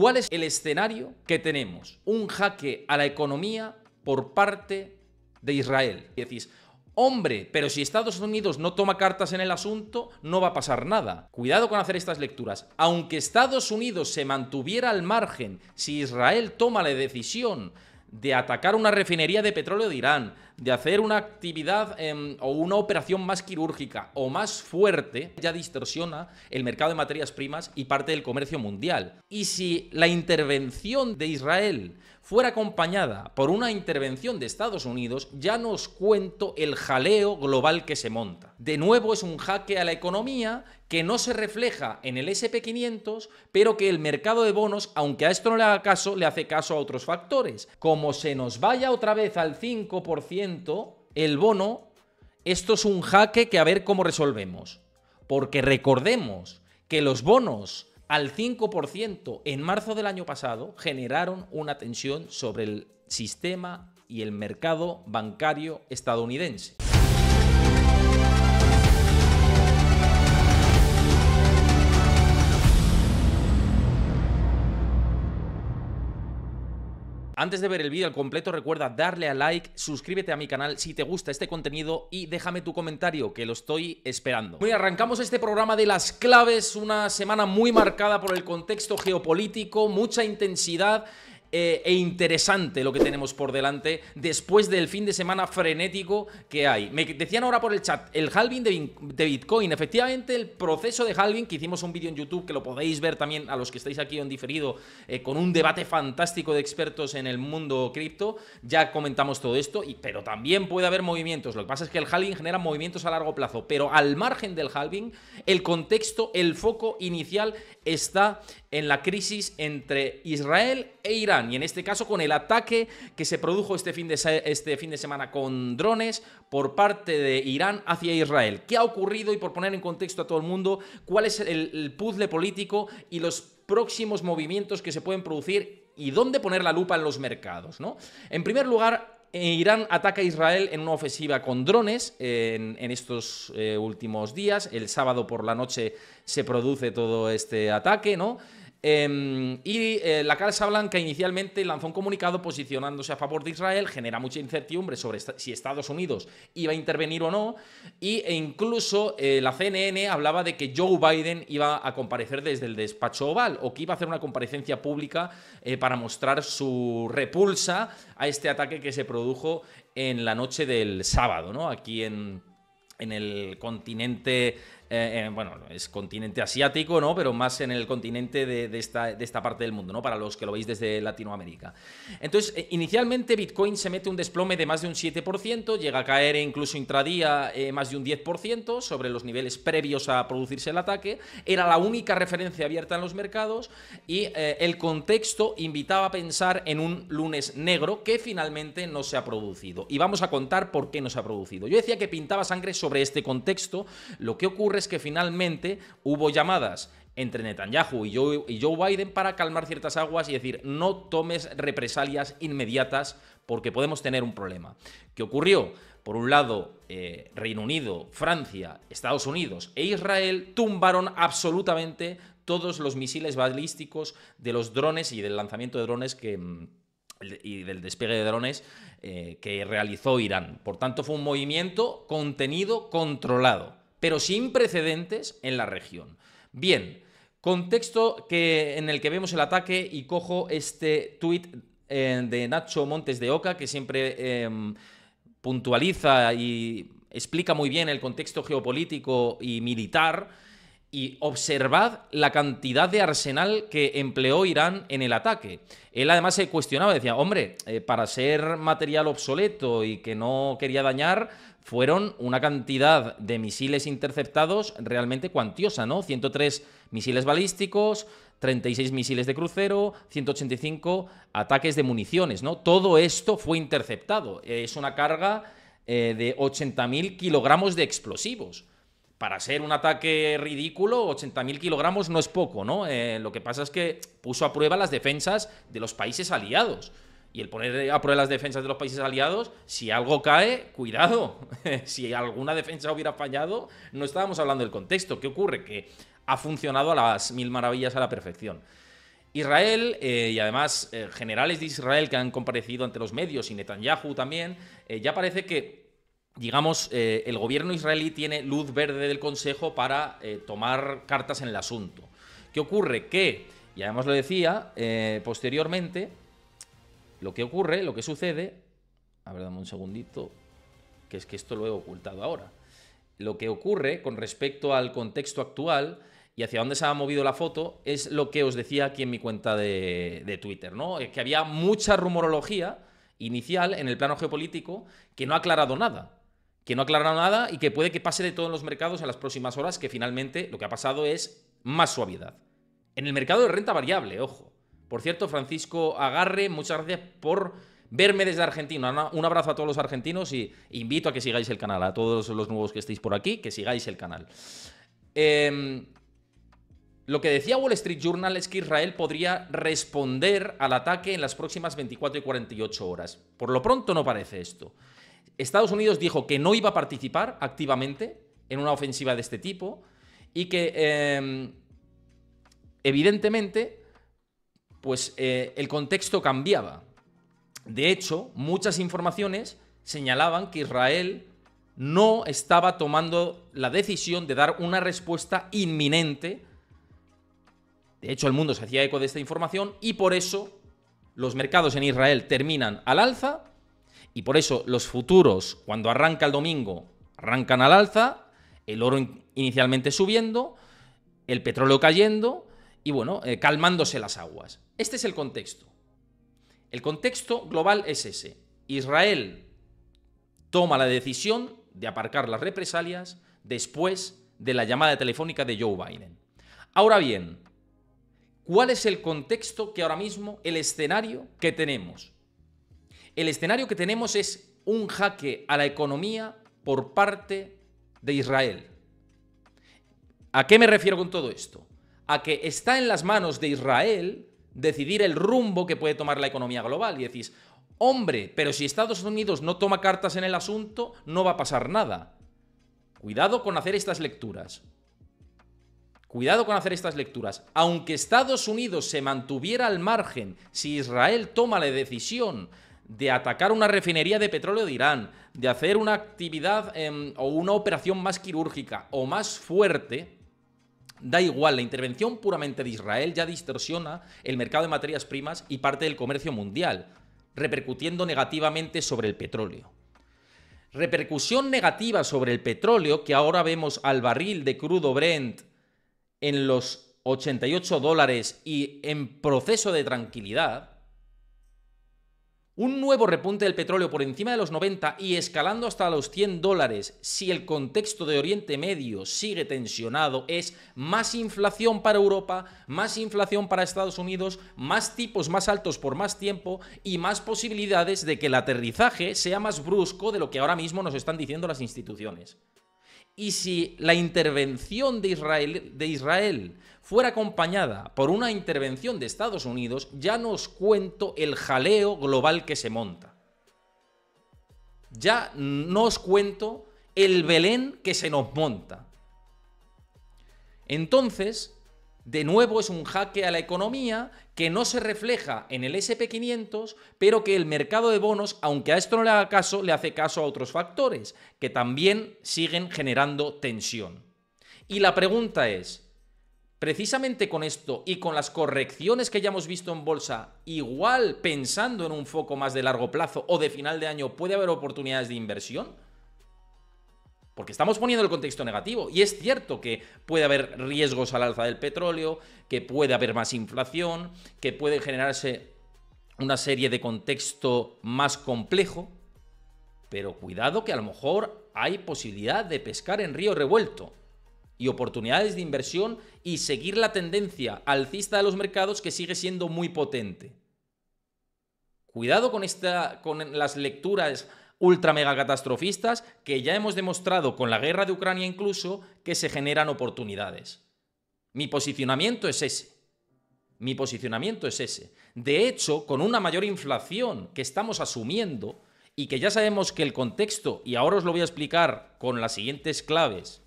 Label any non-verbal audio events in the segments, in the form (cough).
¿Cuál es el escenario que tenemos? Un jaque a la economía por parte de Israel. Y decís, hombre, pero si Estados Unidos no toma cartas en el asunto, no va a pasar nada. Cuidado con hacer estas lecturas. Aunque Estados Unidos se mantuviera al margen, si Israel toma la decisión de atacar una refinería de petróleo de Irán, de hacer una actividad em, o una operación más quirúrgica o más fuerte, ya distorsiona el mercado de materias primas y parte del comercio mundial. Y si la intervención de Israel fuera acompañada por una intervención de Estados Unidos, ya nos cuento el jaleo global que se monta. De nuevo es un jaque a la economía que no se refleja en el SP500, pero que el mercado de bonos, aunque a esto no le haga caso, le hace caso a otros factores. Como se nos vaya otra vez al 5%, el bono, esto es un jaque que a ver cómo resolvemos. Porque recordemos que los bonos al 5% en marzo del año pasado generaron una tensión sobre el sistema y el mercado bancario estadounidense. Antes de ver el vídeo al completo, recuerda darle a like, suscríbete a mi canal si te gusta este contenido y déjame tu comentario, que lo estoy esperando. Muy arrancamos este programa de las claves, una semana muy marcada por el contexto geopolítico, mucha intensidad eh, e interesante lo que tenemos por delante después del fin de semana frenético que hay. Me decían ahora por el chat el halving de, Bitcoin. Efectivamente, el proceso de halving, que hicimos un vídeo en YouTube, que lo podéis ver también a los que estáis aquí en diferido, eh, con un debate fantástico de expertos en el mundo cripto, ya comentamos todo esto, y, pero también puede haber movimientos. Lo que pasa es que el halving genera movimientos a largo plazo, pero al margen del halving, el contexto, el foco inicial está en la crisis entre Israel e Irán. Y en este caso con el ataque que se produjo este fin de, este fin de semana con drones por parte de Irán hacia Israel. ¿Qué ha ocurrido? Y por poner en contexto a todo el mundo, ¿cuál es el, puzzle político y los próximos movimientos que se pueden producir y dónde poner la lupa en los mercados, ¿no? En primer lugar, eh, Irán ataca a Israel en una ofensiva con drones en, estos eh, últimos días. El sábado por la noche se produce todo este ataque, ¿no? Em, y eh, la Casa Blanca inicialmente lanzó un comunicado posicionándose a favor de Israel, genera mucha incertidumbre sobre si Estados Unidos iba a intervenir o no, y, e incluso eh, la CNN hablaba de que Joe Biden iba a comparecer desde el despacho oval o que iba a hacer una comparecencia pública eh, para mostrar su repulsa a este ataque que se produjo en la noche del sábado, ¿no? Aquí en, en el continente eh, bueno, es continente asiático, ¿no? Pero más en el continente de, esta, parte del mundo, ¿no? Para los que lo veis desde Latinoamérica. Entonces, eh, inicialmente Bitcoin se mete un desplome de más de un 7%, llega a caer incluso intradía eh, más de un 10% sobre los niveles previos a producirse el ataque. Era la única referencia abierta en los mercados y el contexto invitaba a pensar en un lunes negro que finalmente no se ha producido. Y vamos a contar por qué no se ha producido. Yo decía que pintaba sangre sobre este contexto. Lo que ocurre es que finalmente hubo llamadas entre Netanyahu y Joe, Biden para calmar ciertas aguas y decir no tomes represalias inmediatas porque podemos tener un problema. ¿Qué ocurrió? Por un lado, eh, Reino Unido, Francia, Estados Unidos e Israel tumbaron absolutamente todos los misiles balísticos de los drones y del lanzamiento de drones que mm, y del despegue de drones eh, que realizó Irán. Por tanto, fue un movimiento contenido, controlado pero sin precedentes en la región. Bien, contexto que, en el que vemos el ataque y cojo este tuit eh, de Nacho Montes de Oca, que siempre em, puntualiza y explica muy bien el contexto geopolítico y militar. Y observad la cantidad de arsenal que empleó Irán en el ataque. Él además se cuestionaba, decía, hombre, eh, para ser material obsoleto y que no quería dañar, fueron una cantidad de misiles interceptados realmente cuantiosa, ¿no? 103 misiles balísticos, 36 misiles de crucero, 185 ataques de municiones, ¿no? Todo esto fue interceptado. Es una carga eh, de 80.000 kilogramos de explosivos. Para ser un ataque ridículo, 80.000 kilogramos no es poco, ¿no? Eh, lo que pasa es que puso a prueba las defensas de los países aliados y el poner a prueba las defensas de los países aliados, si algo cae, cuidado. (laughs) si alguna defensa hubiera fallado, no estábamos hablando del contexto. ¿Qué ocurre? Que ha funcionado a las mil maravillas a la perfección. Israel eh, y además eh, generales de Israel que han comparecido ante los medios y Netanyahu también, eh, ya parece que, digamos, el gobierno israelí tiene luz verde del Consejo para tomar cartas en el asunto. ¿Qué ocurre? Que, y además lo decía posteriormente, lo que ocurre, lo que sucede, a ver, dame un segundito, que es que esto lo he ocultado ahora. Lo que ocurre con respecto al contexto actual y hacia dónde se ha movido la foto es lo que os decía aquí en mi cuenta de, Twitter, ¿no? que había mucha rumorología inicial en el plano geopolítico que no ha aclarado nada que no ha aclarado nada y que puede que pase de todos los mercados en las próximas horas, que finalmente lo que ha pasado es más suavidad. En el mercado de renta variable, ojo. Por cierto, Francisco Agarre, muchas gracias por verme desde Argentina. Un abrazo a todos los argentinos y invito a que sigáis el canal, a todos los nuevos que estéis por aquí, que sigáis el canal. Em, lo que decía Wall Street Journal es que Israel podría responder al ataque en las próximas 24 y 48 horas. Por lo pronto no parece esto. Estados Unidos dijo que no iba a participar activamente en una ofensiva de este tipo y que em, evidentemente pues eh, el contexto cambiaba. De hecho, muchas informaciones señalaban que Israel no estaba tomando la decisión de dar una respuesta inminente. De hecho, el mundo se hacía eco de esta información y por eso los mercados en Israel terminan al alza y por eso los futuros, cuando arranca el domingo, arrancan al alza, el oro inicialmente subiendo, el petróleo cayendo y bueno, eh, calmándose las aguas. Este es el contexto. El contexto global es ese. Israel toma la decisión de aparcar las represalias después de la llamada telefónica de Joe Biden. Ahora bien, ¿cuál es el contexto que ahora mismo, el escenario que tenemos? El escenario que tenemos es un jaque a la economía por parte de Israel. ¿A qué me refiero con todo esto? a que está en las manos de Israel decidir el rumbo que puede tomar la economía global. Y decís, hombre, pero si Estados Unidos no toma cartas en el asunto, no va a pasar nada. Cuidado con hacer estas lecturas. Cuidado con hacer estas lecturas. Aunque Estados Unidos se mantuviera al margen, si Israel toma la decisión de atacar una refinería de petróleo de Irán, de hacer una actividad em, o una operación más quirúrgica o más fuerte, Da igual, la intervención puramente de Israel ya distorsiona el mercado de materias primas y parte del comercio mundial, repercutiendo negativamente sobre el petróleo. Repercusión negativa sobre el petróleo que ahora vemos al barril de crudo Brent en los 88 dólares y en proceso de tranquilidad, un nuevo repunte del petróleo por encima de los 90 y escalando hasta los 100 dólares, si el contexto de Oriente Medio sigue tensionado, es más inflación para Europa, más inflación para Estados Unidos, más tipos más altos por más tiempo y más posibilidades de que el aterrizaje sea más brusco de lo que ahora mismo nos están diciendo las instituciones. Y si la intervención de Israel, de Israel fuera acompañada por una intervención de Estados Unidos, ya no os cuento el jaleo global que se monta. Ya no os cuento el Belén que se nos monta. Entonces, de nuevo es un jaque a la economía que no se refleja en el SP500, pero que el mercado de bonos, aunque a esto no le haga caso, le hace caso a otros factores, que también siguen generando tensión. Y la pregunta es, Precisamente con esto y con las correcciones que ya hemos visto en bolsa, igual pensando en un foco más de largo plazo o de final de año, puede haber oportunidades de inversión. Porque estamos poniendo el contexto negativo. Y es cierto que puede haber riesgos al alza del petróleo, que puede haber más inflación, que puede generarse una serie de contexto más complejo. Pero cuidado que a lo mejor hay posibilidad de pescar en río revuelto y oportunidades de inversión y seguir la tendencia alcista de los mercados que sigue siendo muy potente. Cuidado con, esta, con las lecturas ultra mega catastrofistas que ya hemos demostrado con la guerra de Ucrania incluso que se generan oportunidades. Mi posicionamiento es ese. Mi posicionamiento es ese. De hecho, con una mayor inflación que estamos asumiendo y que ya sabemos que el contexto, y ahora os lo voy a explicar con las siguientes claves,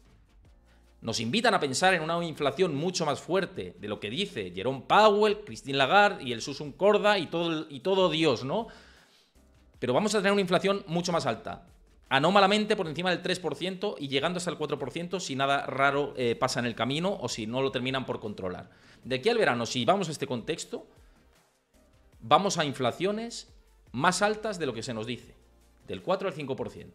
nos invitan a pensar en una inflación mucho más fuerte de lo que dice Jerome Powell, Christine Lagarde y el Susun Corda y todo, Dios, ¿no? Pero vamos a tener una inflación mucho más alta, anómalamente por encima del 3% y llegando hasta el 4% si nada raro eh, pasa en el camino o si no lo terminan por controlar. De aquí al verano, si vamos a este contexto, vamos a inflaciones más altas de lo que se nos dice, del 4 al 5%.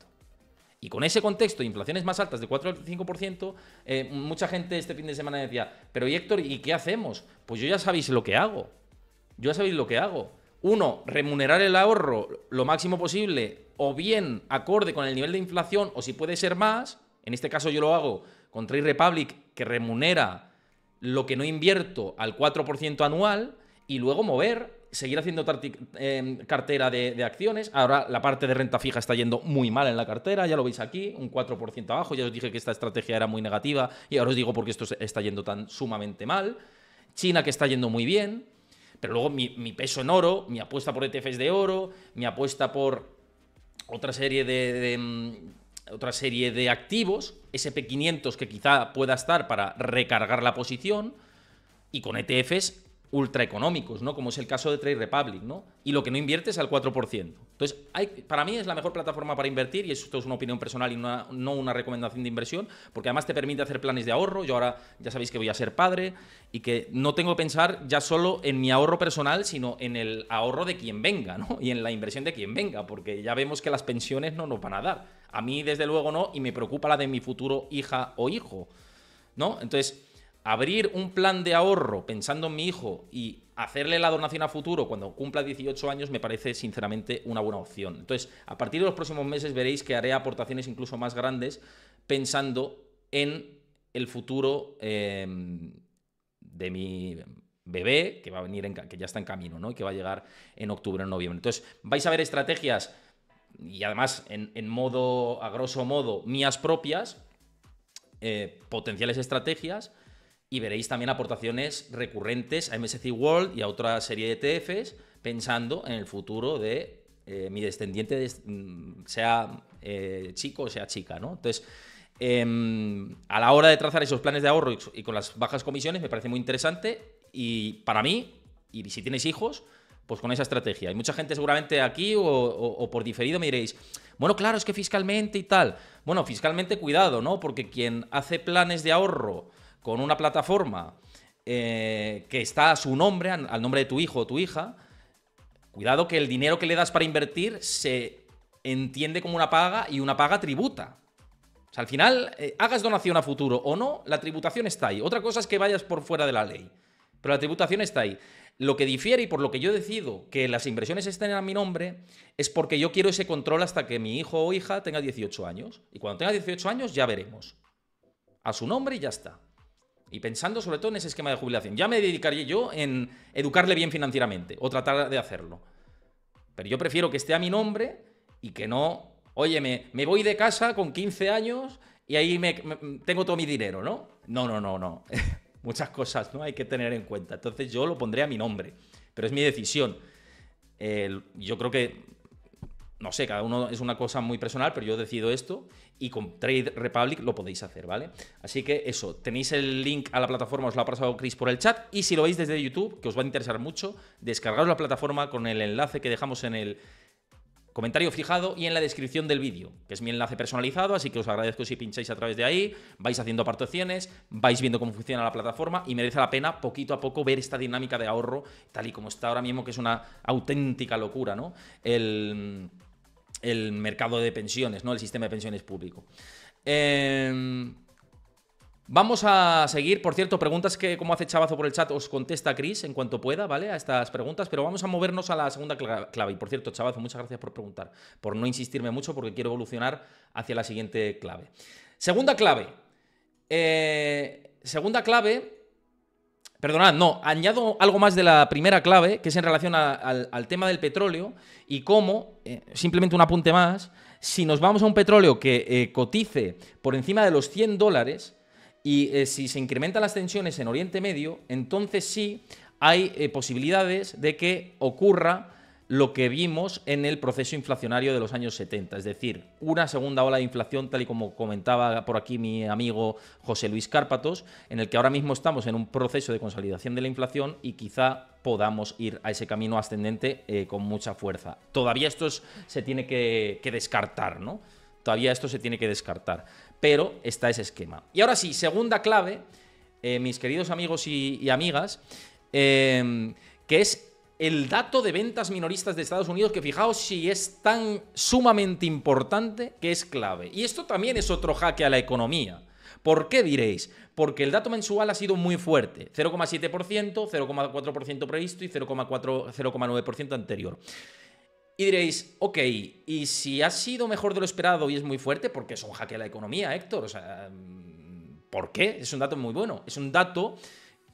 Y con ese contexto de inflaciones más altas de 4 al 5%, eh, mucha gente este fin de semana decía, pero Héctor, ¿y qué hacemos? Pues yo ya sabéis lo que hago. Yo ya sabéis lo que hago. Uno, remunerar el ahorro lo máximo posible o bien acorde con el nivel de inflación o si puede ser más. En este caso yo lo hago con Trade Republic que remunera lo que no invierto al 4% anual y luego mover seguir haciendo em, cartera de, acciones. Ahora la parte de renta fija está yendo muy mal en la cartera, ya lo veis aquí, un 4% abajo. Ya os dije que esta estrategia era muy negativa y ahora os digo por qué esto está yendo tan sumamente mal. China que está yendo muy bien, pero luego mi, peso en oro, mi apuesta por ETFs de oro, mi apuesta por otra serie de, de em, otra serie de activos, SP500 que quizá pueda estar para recargar la posición y con ETFs económicos, ¿no? Como es el caso de Trade Republic, ¿no? Y lo que no inviertes al 4%. Entonces, para mí es la mejor plataforma para invertir, y esto es una opinión personal y no una recomendación de inversión, porque además te permite hacer planes de ahorro. Yo ahora ya sabéis que voy a ser padre y que no tengo que pensar ya solo en mi ahorro personal, sino en el ahorro de quien venga, ¿no? Y en la inversión de quien venga, porque ya vemos que las pensiones no nos van a dar. A mí, desde luego, no, y me preocupa la de mi futuro hija o hijo, ¿no? Entonces, abrir un plan de ahorro pensando en mi hijo y hacerle la donación a futuro cuando cumpla 18 años me parece sinceramente una buena opción. Entonces, a partir de los próximos meses veréis que haré aportaciones incluso más grandes pensando en el futuro em, de mi bebé, que va a venir que ya está en camino, Y que va a llegar en octubre o noviembre. Entonces, vais a ver estrategias y además en, modo, a grosso modo, mías propias, eh, potenciales estrategias y veréis también aportaciones recurrentes a MSC World y a otra serie de ETFs, pensando en el futuro de eh, mi descendiente, mm, sea eh, chico o sea chica, ¿no? Entonces, em, a la hora de trazar esos planes de ahorro y con las bajas comisiones, me parece muy interesante y para mí, y si tienes hijos, pues con esa estrategia. Hay mucha gente seguramente aquí o, o por diferido me diréis, bueno, claro, es que fiscalmente y tal. Bueno, fiscalmente cuidado, ¿no? Porque quien hace planes de ahorro con una plataforma eh, que está a su nombre, al nombre de tu hijo o tu hija, cuidado que el dinero que le das para invertir se entiende como una paga y una paga tributa. O sea, al final, eh, hagas donación a futuro o no, la tributación está ahí. Otra cosa es que vayas por fuera de la ley, pero la tributación está ahí. Lo que difiere y por lo que yo decido que las inversiones estén a mi nombre es porque yo quiero ese control hasta que mi hijo o hija tenga 18 años. Y cuando tenga 18 años ya veremos. A su nombre y ya está. Y pensando sobre todo en ese esquema de jubilación. Ya me dedicaré yo en educarle bien financieramente o tratar de hacerlo. Pero yo prefiero que esté a mi nombre y que no, oye, me, voy de casa con 15 años y ahí me, tengo todo mi dinero, ¿no? No, no, no, no. (laughs) Muchas cosas no hay que tener en cuenta. Entonces yo lo pondré a mi nombre, pero es mi decisión. yo creo que no sé, cada uno es una cosa muy personal, pero yo decido esto y con Trade Republic lo podéis hacer, ¿vale? Así que eso, tenéis el link a la plataforma, os lo ha pasado Chris por el chat y si lo veis desde YouTube, que os va a interesar mucho, descargaos la plataforma con el enlace que dejamos en el comentario fijado y en la descripción del vídeo, que es mi enlace personalizado, así que os agradezco si pincháis a través de ahí, vais haciendo apartaciones, vais viendo cómo funciona la plataforma y merece la pena poquito a poco ver esta dinámica de ahorro tal y como está ahora mismo, que es una auténtica locura, ¿no? El el mercado de pensiones, ¿no? El sistema de pensiones público. Em, vamos a seguir, por cierto, preguntas que como hace Chavazo por el chat os contesta Chris en cuanto pueda, ¿vale? A estas preguntas, pero vamos a movernos a la segunda clave. Y por cierto, Chavazo, muchas gracias por preguntar, por no insistirme mucho porque quiero evolucionar hacia la siguiente clave. Segunda clave. Eh, segunda clave Perdonad, no, añado algo más de la primera clave, que es en relación al, tema del petróleo y cómo, eh, simplemente un apunte más, si nos vamos a un petróleo que eh, cotice por encima de los 100 dólares y eh, si se incrementan las tensiones en Oriente Medio, entonces sí hay posibilidades de que ocurra lo que vimos en el proceso inflacionario de los años 70, es decir, una segunda ola de inflación, tal y como comentaba por aquí mi amigo José Luis Cárpatos, en el que ahora mismo estamos en un proceso de consolidación de la inflación y quizá podamos ir a ese camino ascendente eh, con mucha fuerza. Todavía esto se tiene que, descartar, ¿no? Todavía esto se tiene que descartar, pero está ese esquema. Y ahora sí, segunda clave, eh, mis queridos amigos y, amigas, eh, que es el dato de ventas minoristas de Estados Unidos, que fijaos si es tan sumamente importante que es clave. Y esto también es otro jaque a la economía. ¿Por qué diréis? Porque el dato mensual ha sido muy fuerte, 0,7%, 0,4% previsto y 0,9% anterior. Y diréis, ok, y si ha sido mejor de lo esperado y es muy fuerte, ¿por qué es un jaque a la economía, Héctor? O sea, ¿por qué? Es un dato muy bueno. Es un dato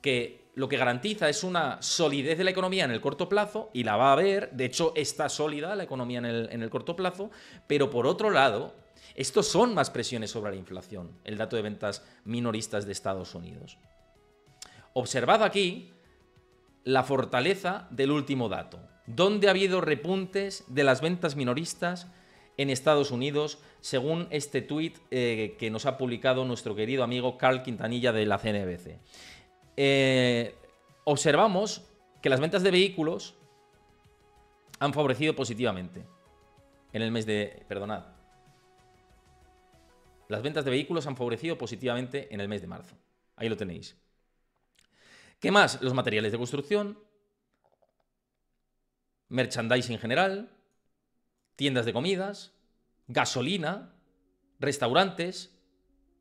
que lo que garantiza es una solidez de la economía en el corto plazo, y la va a haber, de hecho está sólida la economía en el, corto plazo, pero por otro lado, estos son más presiones sobre la inflación, el dato de ventas minoristas de Estados Unidos. Observad aquí la fortaleza del último dato, donde ha habido repuntes de las ventas minoristas en Estados Unidos, según este tuit eh, que nos ha publicado nuestro querido amigo Carl Quintanilla de la CNBC. Eh, observamos que las ventas de vehículos han favorecido positivamente en el mes de... Perdonad. Las ventas de vehículos han favorecido positivamente en el mes de marzo. Ahí lo tenéis. ¿Qué más? Los materiales de construcción, merchandising en general, tiendas de comidas, gasolina, restaurantes,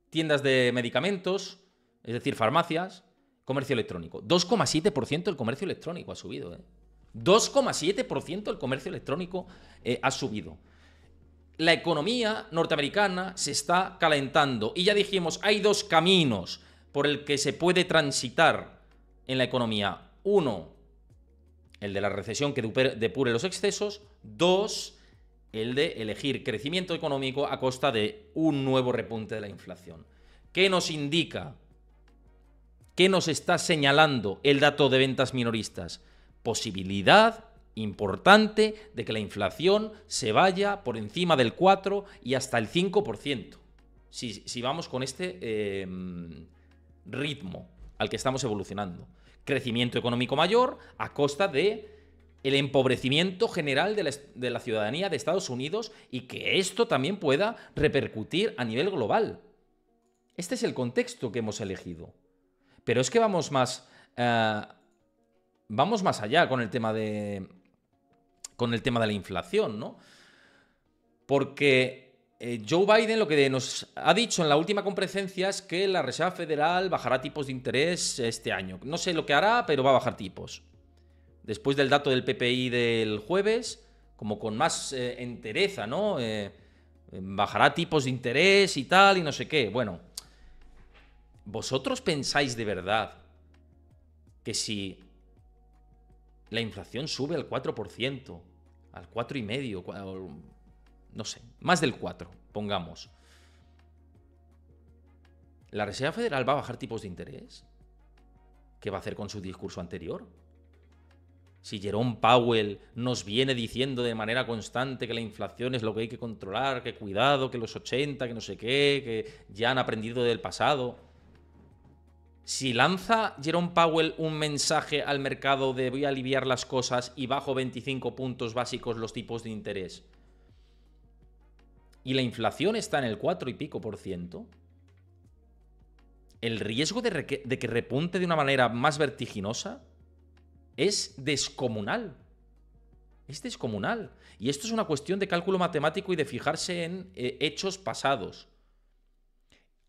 tiendas de medicamentos, es decir, farmacias, comercio electrónico. 2,7% el comercio electrónico ha subido. 2,7% ¿eh? el comercio electrónico eh, ha subido. La economía norteamericana se está calentando y ya dijimos, hay dos caminos por el que se puede transitar en la economía. Uno, el de la recesión que depure los excesos. Dos, el de elegir crecimiento económico a costa de un nuevo repunte de la inflación. ¿Qué nos indica ¿Qué nos está señalando el dato de ventas minoristas? Posibilidad importante de que la inflación se vaya por encima del 4 y hasta el 5%, si, vamos con este em, ritmo al que estamos evolucionando. Crecimiento económico mayor a costa de el empobrecimiento general de la, ciudadanía de Estados Unidos y que esto también pueda repercutir a nivel global. Este es el contexto que hemos elegido. Pero es que vamos más. Eh, vamos más allá con el tema de. Con el tema de la inflación, ¿no? Porque eh, Joe Biden lo que nos ha dicho en la última comparecencia es que la Reserva Federal bajará tipos de interés este año. No sé lo que hará, pero va a bajar tipos. Después del dato del PPI del jueves, como con más eh, entereza, ¿no? bajará tipos de interés y tal, y no sé qué. Bueno, ¿Vosotros pensáis de verdad que si la inflación sube al 4%, al 4,5%, no sé, más del 4%, pongamos, ¿la Reserva Federal va a bajar tipos de interés? ¿Qué va a hacer con su discurso anterior? Si Jerome Powell nos viene diciendo de manera constante que la inflación es lo que hay que controlar, que cuidado, que los 80, que no sé qué, que ya han aprendido del pasado. Si lanza Jerome Powell un mensaje al mercado de voy a aliviar las cosas y bajo 25 puntos básicos los tipos de interés. Y la inflación está en el 4 y pico por ciento. El riesgo de, que repunte de una manera más vertiginosa es descomunal. Es descomunal. Y esto es una cuestión de cálculo matemático y de fijarse en eh, hechos pasados.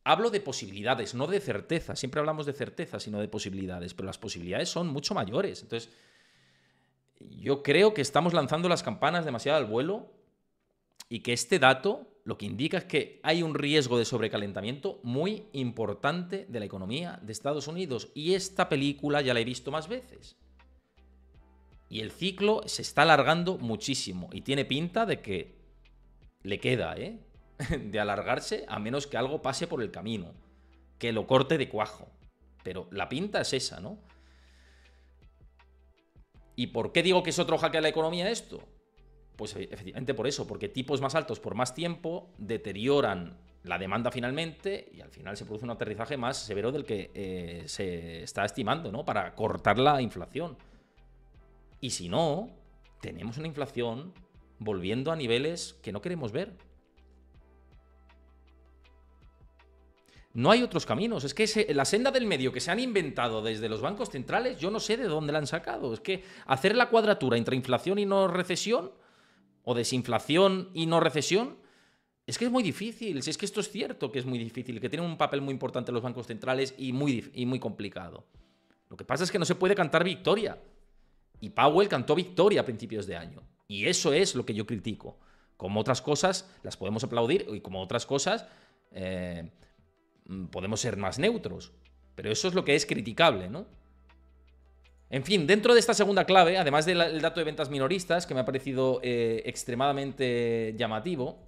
Hablo de posibilidades, no de certeza. Siempre hablamos de certeza, sino de posibilidades. Pero las posibilidades son mucho mayores. Entonces, yo creo que estamos lanzando las campanas demasiado al vuelo y que este dato lo que indica es que hay un riesgo de sobrecalentamiento muy importante de la economía de Estados Unidos. Y esta película ya la he visto más veces. Y el ciclo se está alargando muchísimo y tiene pinta de que le queda, ¿eh? (laughs) de alargarse a menos que algo pase por el camino, que lo corte de cuajo. Pero la pinta es esa, ¿no? ¿Y por qué digo que es otro jaque a la economía esto? Pues efectivamente por eso, porque tipos más altos por más tiempo deterioran la demanda finalmente y al final se produce un aterrizaje más severo del que eh, se está estimando, ¿no? Para cortar la inflación. Y si no, tenemos una inflación volviendo a niveles que no queremos ver. No hay otros caminos. Es que la senda del medio que se han inventado desde los bancos centrales, yo no sé de dónde la han sacado. Es que hacer la cuadratura entre inflación y no recesión, o desinflación y no recesión, es que es muy difícil. Si es que esto es cierto que es muy difícil, que tienen un papel muy importante los bancos centrales y muy, y muy complicado. Lo que pasa es que no se puede cantar victoria. Y Powell cantó victoria a principios de año. Y eso es lo que yo critico. Como otras cosas, las podemos aplaudir y como otras cosas... Eh, Mm, podemos ser más neutros. Pero eso es lo que es criticable, ¿no? En fin, dentro de esta segunda clave, además del dato de ventas minoristas, que me ha parecido eh, extremadamente llamativo,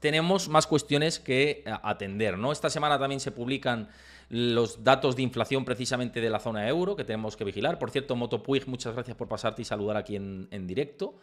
tenemos más cuestiones que eh, atender, ¿no? Esta semana también se publican los datos de inflación precisamente de la zona euro, que tenemos que vigilar. Por cierto, Motopuig, muchas gracias por pasarte y saludar aquí en, directo,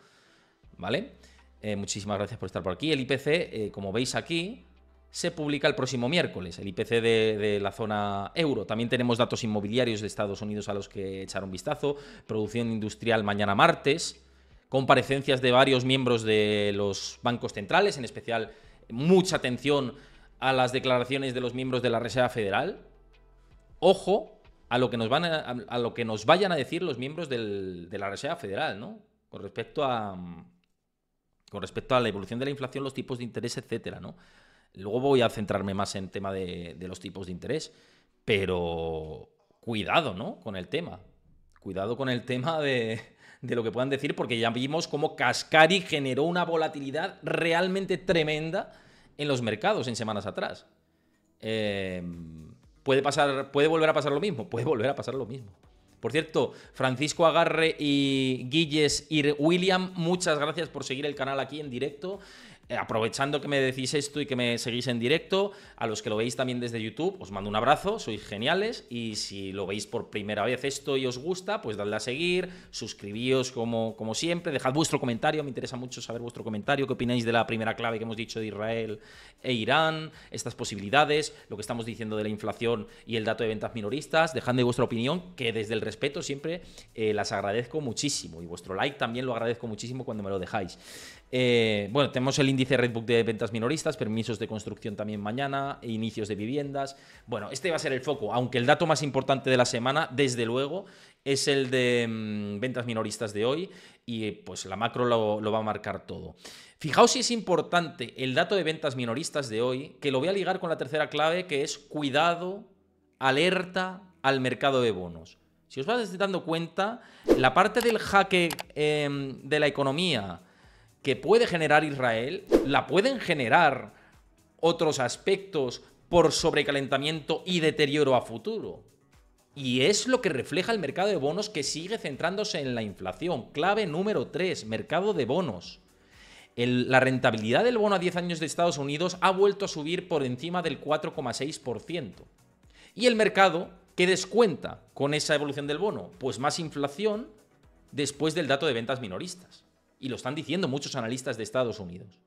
¿vale? Eh, muchísimas gracias por estar por aquí. El IPC, como veis aquí, se publica el próximo miércoles, el IPC de, la zona euro. También tenemos datos inmobiliarios de Estados Unidos a los que echar un vistazo, producción industrial mañana martes, comparecencias de varios miembros de los bancos centrales, en especial mucha atención a las declaraciones de los miembros de la Reserva Federal. Ojo a lo que nos, van a, lo que nos vayan a decir los miembros de la Reserva Federal, ¿no? Con respecto a con respecto a la evolución de la inflación, los tipos de interés, etcétera, ¿no? Luego voy a centrarme más en tema de, los tipos de interés, pero cuidado, ¿no? Con el tema. Cuidado con el tema de, lo que puedan decir, porque ya vimos cómo Cascari generó una volatilidad realmente tremenda en los mercados en semanas atrás. Em, ¿puede, pasar, ¿Puede volver a pasar lo mismo? Puede volver a pasar lo mismo. Por cierto, Francisco Agarre y Guilles y William, muchas gracias por seguir el canal aquí en directo. Eh, aprovechando que me decís esto y que me seguís en directo, a los que lo veis también desde YouTube, os mando un abrazo, sois geniales y si lo veis por primera vez esto y os gusta, pues dadle a seguir, suscribíos como, como siempre, dejad vuestro comentario, me interesa mucho saber vuestro comentario, qué opináis de la primera clave que hemos dicho de Israel e Irán, estas posibilidades, lo que estamos diciendo de la inflación y el dato de ventas minoristas, dejadme vuestra opinión, que desde el respeto siempre eh, las agradezco muchísimo y vuestro like también lo agradezco muchísimo cuando me lo dejáis. Eh, bueno, tenemos el índice Redbook de ventas minoristas, permisos de construcción también mañana, inicios de viviendas. Bueno, este va a ser el foco, aunque el dato más importante de la semana, desde luego, es el de mm, ventas minoristas de hoy y eh, pues la macro lo, va a marcar todo. Fijaos si es importante el dato de ventas minoristas de hoy, que lo voy a ligar con la tercera clave, que es cuidado, alerta al mercado de bonos. Si os vas dando cuenta, la parte del jaque em, de la economía, que puede generar Israel, la pueden generar otros aspectos por sobrecalentamiento y deterioro a futuro. Y es lo que refleja el mercado de bonos que sigue centrándose en la inflación. Clave número 3, mercado de bonos. la rentabilidad del bono a 10 años de Estados Unidos ha vuelto a subir por encima del 4,6%. Y el mercado, ¿qué descuenta con esa evolución del bono? Pues más inflación después del dato de ventas minoristas y lo están diciendo muchos analistas de Estados Unidos.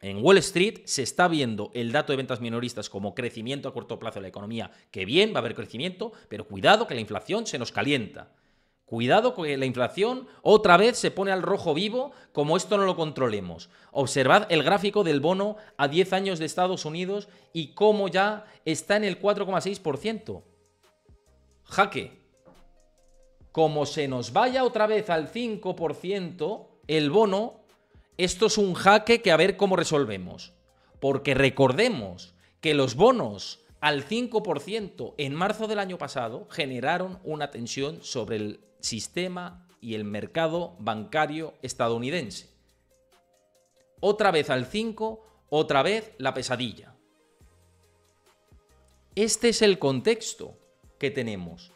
En Wall Street se está viendo el dato de ventas minoristas como crecimiento a corto plazo de la economía, que bien, va a haber crecimiento, pero cuidado que la inflación se nos calienta. Cuidado que la inflación otra vez se pone al rojo vivo como esto no lo controlemos. Observad el gráfico del bono a 10 años de Estados Unidos y cómo ya está en el 4,6%. Jaque, como se nos vaya otra vez al 5% el bono, esto es un jaque que a ver cómo resolvemos. Porque recordemos que los bonos al 5% en marzo del año pasado generaron una tensión sobre el sistema y el mercado bancario estadounidense. Otra vez al 5, otra vez la pesadilla. Este es el contexto que tenemos.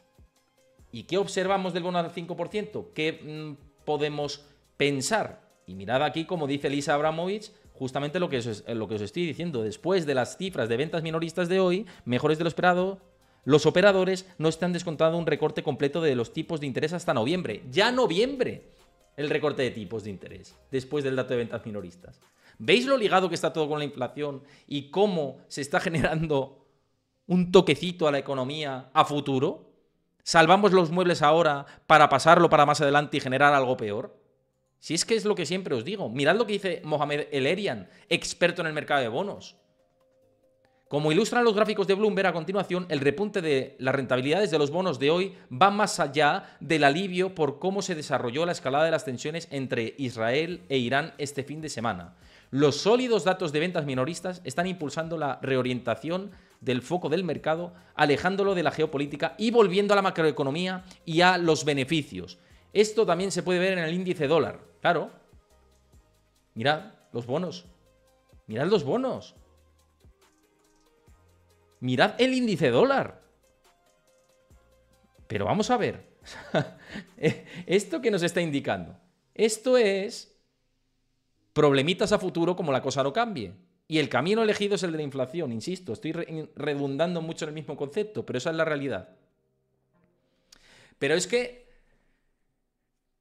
¿Y qué observamos del bono al 5%? ¿Qué mm, podemos pensar? Y mirad aquí, como dice Lisa Abramovich, justamente lo que, os, lo que os estoy diciendo. Después de las cifras de ventas minoristas de hoy, mejores de lo esperado, los operadores no están descontando un recorte completo de los tipos de interés hasta noviembre. Ya noviembre el recorte de tipos de interés, después del dato de ventas minoristas. ¿Veis lo ligado que está todo con la inflación y cómo se está (laughs) generando un toquecito a la economía a futuro? salvamos los muebles ahora para pasarlo para más adelante y generar algo peor? Si es que es lo que siempre os digo, mirad lo que dice Mohamed Elerian, experto en el mercado de bonos. Como ilustran los gráficos de Bloomberg a continuación, el repunte de las rentabilidades de los bonos de hoy va más allá del alivio por cómo se desarrolló la escalada de las tensiones entre Israel e Irán este fin de semana. Los sólidos datos de ventas minoristas están impulsando la reorientación del foco del mercado, alejándolo de la geopolítica y volviendo a la macroeconomía y a los beneficios. Esto también se puede ver en el índice dólar, claro. Mirad los bonos. Mirad los bonos. Mirad el índice dólar. Pero vamos a ver. (laughs) ¿Esto que nos está indicando? Esto es problemitas a futuro como la cosa no cambie. Y el camino elegido es el de la inflación, insisto, estoy redundando mucho en el mismo concepto, pero esa es la realidad. Pero es que,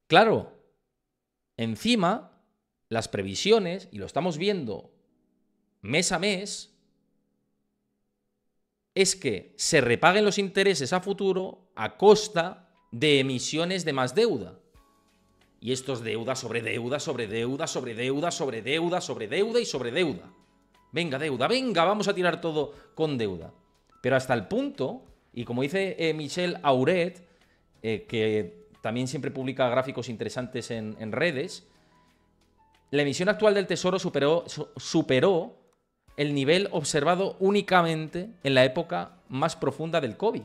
claro, encima las previsiones, y lo estamos viendo mes a mes, es que se repaguen los intereses a futuro a costa de emisiones de más deuda. Y esto es deuda sobre deuda, sobre deuda, sobre deuda, sobre deuda, sobre deuda y sobre deuda. Venga, deuda, venga, vamos a tirar todo con deuda. Pero hasta el punto, y como dice eh, Michel Auret, eh, que también siempre publica gráficos interesantes en, redes, la emisión actual del Tesoro superó el nivel observado únicamente en la época más profunda del COVID.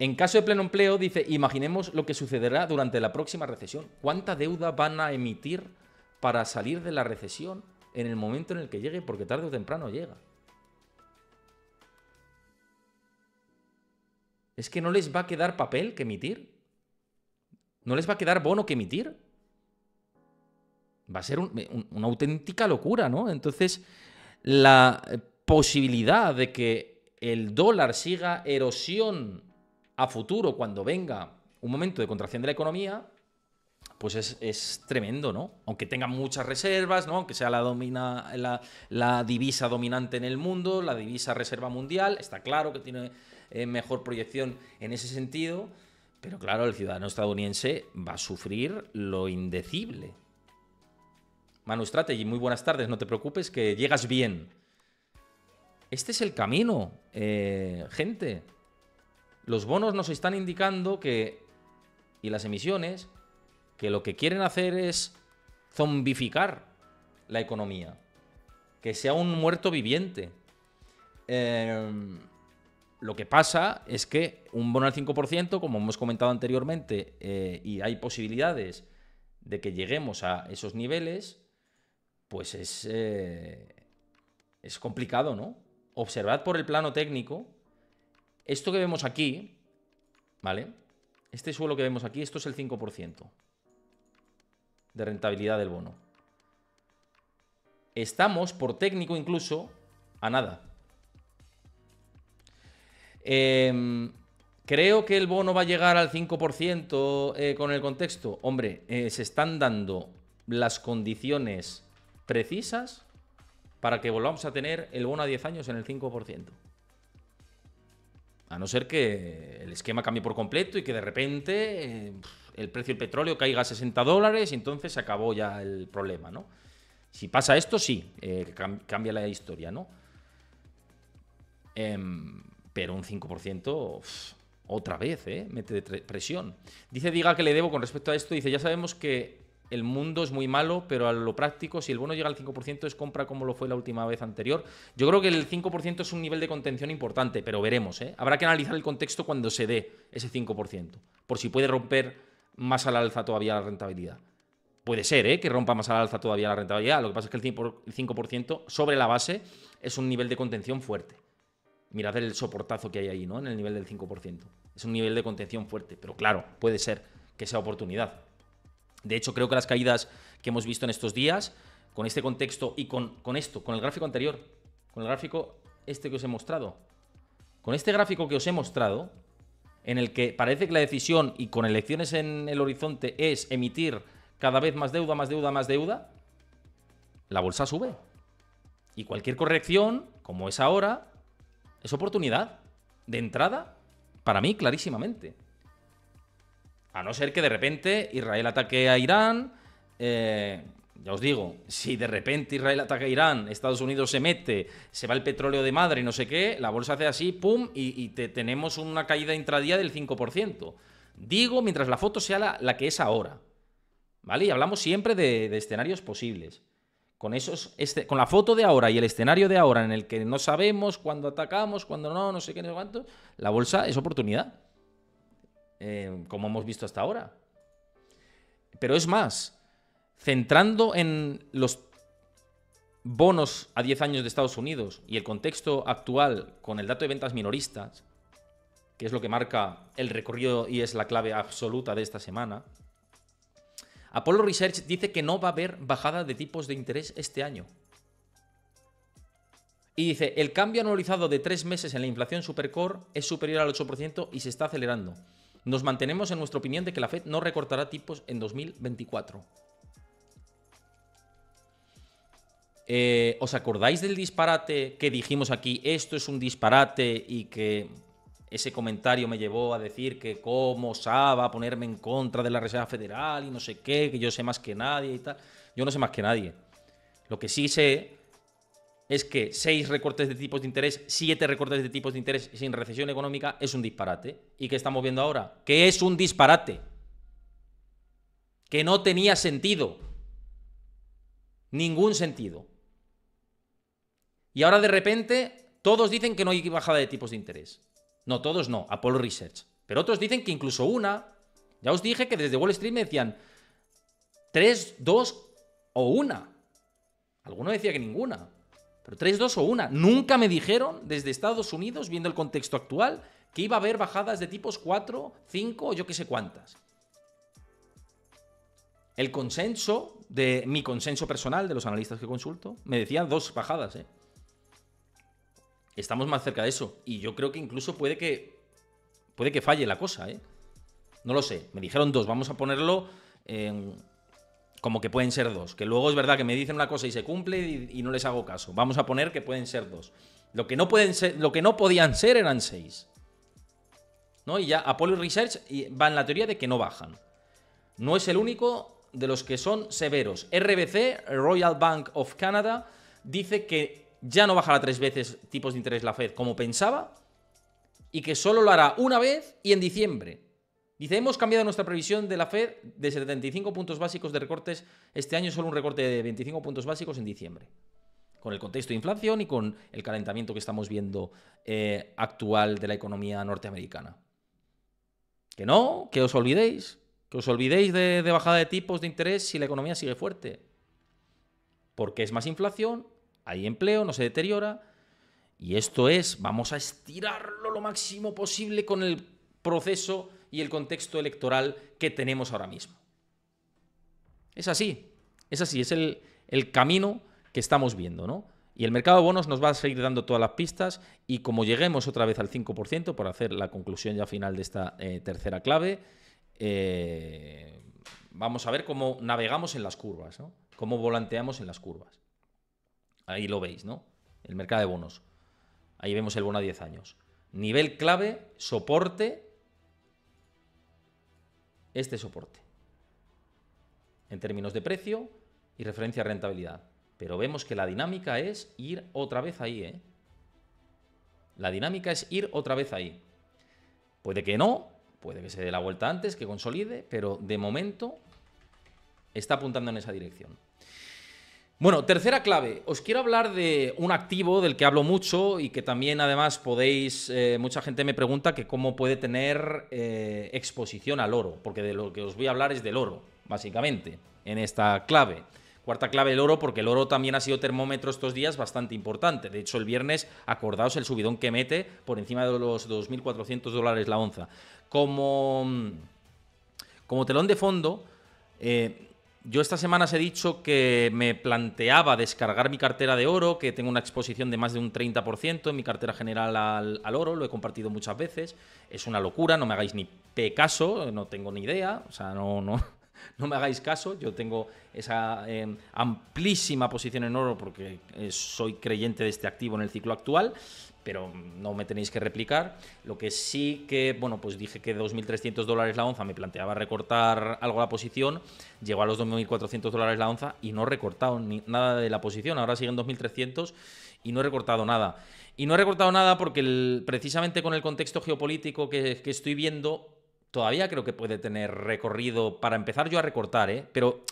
En caso de pleno empleo, dice, imaginemos lo que sucederá durante la próxima recesión. ¿Cuánta deuda van a emitir para salir de la recesión en el momento en el que llegue, porque tarde o temprano llega. ¿Es que no les va a quedar papel que emitir? ¿No les va a quedar bono que emitir? Va a ser una auténtica locura, ¿no? Entonces, la posibilidad de que el dólar siga erosión a futuro cuando venga un momento de contracción de la economía pues es, tremendo, ¿no? Aunque tenga muchas reservas, ¿no? Aunque sea la, divisa dominante en el mundo, la divisa reserva mundial, está claro que tiene eh, mejor proyección en ese sentido, pero claro, el ciudadano estadounidense va a sufrir lo indecible. Manu y muy buenas tardes, no te preocupes, que llegas bien. Este es el camino, eh, gente. Los bonos nos están indicando que, y las emisiones, que lo que quieren hacer es zombificar la economía, que sea un muerto viviente. Em, lo que pasa es que un bono al 5%, como hemos comentado anteriormente, eh, y hay posibilidades de que lleguemos a esos niveles, pues es, eh, es complicado, ¿no? Observad por el plano técnico, esto que vemos aquí, ¿vale? Este suelo que vemos aquí, esto es el 5% de rentabilidad del bono. Estamos, por técnico incluso, a nada. Em, Creo que el bono va a llegar al 5% eh, con el contexto. Hombre, eh, se están dando las condiciones precisas para que volvamos a tener el bono a 10 años en el 5%. A no ser que el esquema cambie por completo y que de repente... Eh, el precio del petróleo caiga a 60 dólares y entonces se acabó ya el problema, ¿no? Si pasa esto, sí, eh, cambia la historia, ¿no? Em, pero un 5%, otra vez, ¿eh? Mete presión. Dice Diga que le debo con respecto a esto, dice, ya sabemos que el mundo es muy malo, pero a lo práctico, si el bono llega al 5%, es compra como lo fue la última vez anterior. Yo creo que el 5% es un nivel de contención importante, pero veremos. ¿eh? Habrá que analizar el contexto cuando se dé ese 5%, por si puede romper más al alza todavía la rentabilidad. Puede ser, ¿eh? Que rompa más al alza todavía la rentabilidad. Lo que pasa es que el 5% sobre la base es un nivel de contención fuerte. Mirad el soportazo que hay ahí, ¿no? En el nivel del 5%. Es un nivel de contención fuerte. Pero claro, puede ser que sea oportunidad. De hecho, creo que las caídas que hemos visto en estos días, con este contexto y con, con esto, con el gráfico anterior, con el gráfico este que os he mostrado, con este gráfico que os he mostrado, en el que parece que la decisión, y con elecciones en el horizonte, es emitir cada vez más deuda, más deuda, más deuda, la bolsa sube. Y cualquier corrección, como es ahora, es oportunidad de entrada, para mí clarísimamente. A no ser que de repente Israel ataque a Irán, eh, ya os digo, si de repente Israel ataca a Irán, Estados Unidos se mete, se va el petróleo de madre, y no sé qué, la bolsa hace así, pum, y, te, tenemos una caída intradía del 5%. Digo, mientras la foto sea la, que es ahora. ¿Vale? Y hablamos siempre de, escenarios posibles. Con, esos, este, con la foto de ahora y el escenario de ahora en el que no sabemos cuándo atacamos, cuándo no, no sé qué, no sé cuánto, la bolsa es oportunidad. Eh, como hemos visto hasta ahora. Pero es más, centrando en los bonos a 10 años de Estados Unidos y el contexto actual con el dato de ventas minoristas, que es lo que marca el recorrido y es la clave absoluta de esta semana, Apollo Research dice que no va a haber bajada de tipos de interés este año. Y dice, el cambio anualizado de tres meses en la inflación supercore es superior al 8% y se está acelerando. Nos mantenemos en nuestra opinión de que la Fed no recortará tipos en 2024. Eh, ¿Os acordáis del disparate que dijimos aquí? Esto es un disparate y que ese comentario me llevó a decir que cómo osaba ponerme en contra de la Reserva Federal y no sé qué, que yo sé más que nadie y tal. Yo no sé más que nadie. Lo que sí sé es que seis recortes de tipos de interés, siete recortes de tipos de interés sin recesión económica es un disparate. ¿Y qué estamos viendo ahora? Que es un disparate. Que no tenía sentido. Ningún sentido. Y ahora de repente todos dicen que no hay bajada de tipos de interés. No, todos no, Apollo Research. Pero otros dicen que incluso una. Ya os dije que desde Wall Street me decían tres, dos o una. Alguno decía que ninguna. Pero tres, dos o una. Nunca me dijeron desde Estados Unidos, viendo el contexto actual, que iba a haber bajadas de tipos cuatro, cinco o yo qué sé cuántas. El consenso de mi consenso personal de los analistas que consulto me decían dos bajadas, ¿eh? Estamos más cerca de eso. Y yo creo que incluso puede que. Puede que falle la cosa, ¿eh? No lo sé. Me dijeron dos, vamos a ponerlo como que pueden ser dos. Que luego es verdad que me dicen una cosa y se cumple y, no les hago caso. Vamos a poner que pueden ser dos. Lo que no, pueden lo que no podían ser eran seis. ¿No? Y ya Apollo Research va en la teoría de que no bajan. No es el único de los que son severos. RBC, Royal Bank of Canada, dice que ya no bajará tres veces tipos de interés la Fed como pensaba y que solo lo hará una vez y en diciembre. Dice, hemos cambiado nuestra previsión de la Fed de 75 puntos básicos de recortes este año, solo un recorte de 25 puntos básicos en diciembre. Con el contexto de inflación y con el calentamiento que estamos viendo eh, actual de la economía norteamericana. Que no, que os olvidéis, que os olvidéis de, de bajada de tipos de interés si la economía sigue fuerte. Porque es más inflación, hay empleo, no se deteriora. Y esto es, vamos a estirarlo lo máximo posible con el proceso y el contexto electoral que tenemos ahora mismo. Es así, es así, es el, camino que estamos viendo, ¿no? Y el mercado de bonos nos va a seguir dando todas las pistas y como lleguemos otra vez al 5%, para hacer la conclusión ya final de esta eh, tercera clave, eh, vamos a ver cómo navegamos en las curvas, cómo volanteamos en las curvas. Ahí lo veis, ¿no? El mercado de bonos. Ahí vemos el bono a 10 años. Nivel clave, soporte. Este soporte. En términos de precio y referencia a rentabilidad. Pero vemos que la dinámica es ir otra vez ahí, ¿eh? La dinámica es ir otra vez ahí. Puede que no, puede que se dé la vuelta antes, que consolide, pero de momento está apuntando en esa dirección. Bueno, tercera clave. Os quiero hablar de un activo del que hablo mucho y que también además podéis, eh, mucha gente me pregunta que cómo puede tener eh, exposición al oro, porque de lo que os voy a hablar es del oro, básicamente, en esta clave. Cuarta clave, el oro, porque el oro también ha sido termómetro estos días bastante importante. De hecho, el viernes, acordaos el subidón que mete por encima de los 2.400 dólares la onza. Como, como telón de fondo, eh, yo esta semana he dicho que me planteaba descargar mi cartera de oro, que tengo una exposición de más de un 30% en mi cartera general al, al, oro, lo he compartido muchas veces. Es una locura, no me hagáis ni pecaso, no tengo ni idea, o sea, no, no, no me hagáis caso, yo tengo esa em, amplísima posición en oro porque eh, soy creyente de este activo en el ciclo actual, pero no me tenéis que replicar. Lo que sí que, bueno, pues dije que 2.300 dólares la onza me planteaba recortar algo la posición, llegó a los 2.400 dólares la onza y no he recortado nada de la posición, ahora siguen 2.300 y no he recortado nada. Y no he recortado nada porque precisamente con el contexto geopolítico que estoy viendo, todavía creo que puede tener recorrido para empezar yo a recortar, ¿eh? Pero